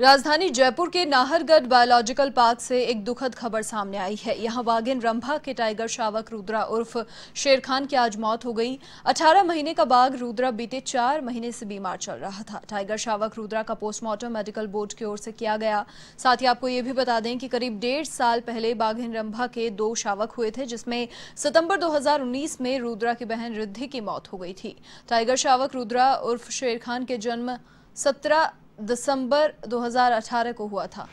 राजधानी जयपुर के Nahargarh biological park से एक दुखद खबर सामने आई है यहां वागिन रंभा के टाइगर शावक रुद्रा उर्फ शेर खान की आज मौत हो गई 18 महीने का बाघ रुद्रा बीते चार महीने से बीमार चल रहा था टाइगर शावक रुद्रा का पोस्टमार्टम मेडिकल बोर्ड की ओर से किया गया साथ ही आपको ये भी बता दें कि करीब डेढ़ साल पहले बाघिन रंभा के दो शावक हुए थे जिसमें सितंबर दो में रुद्रा की बहन रिद्धि की मौत हो गई थी टाइगर शावक रुद्रा उर्फ शेर खान के जन्म सत्रह दिसंबर 2018 को हुआ था